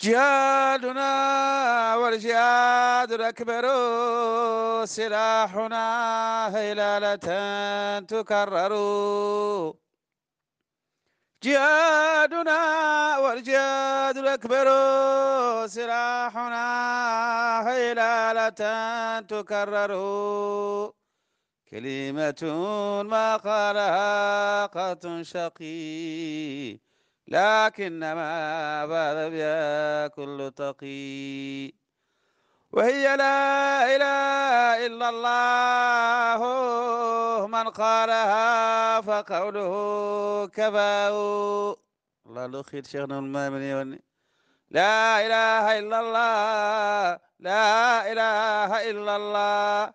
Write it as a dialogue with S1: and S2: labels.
S1: جهادنا والجهاد الأكبر سلاحنا هلالة تكرر جهادنا والجهاد الأكبر سلاحنا هلالة تكرر كلمة ما قالها قط شقيق ما بعد بها كل تقي وهي لا إله إلا الله من قالها فقوله كفاه الله له خير شيخنا وني لا إله إلا الله لا إله إلا الله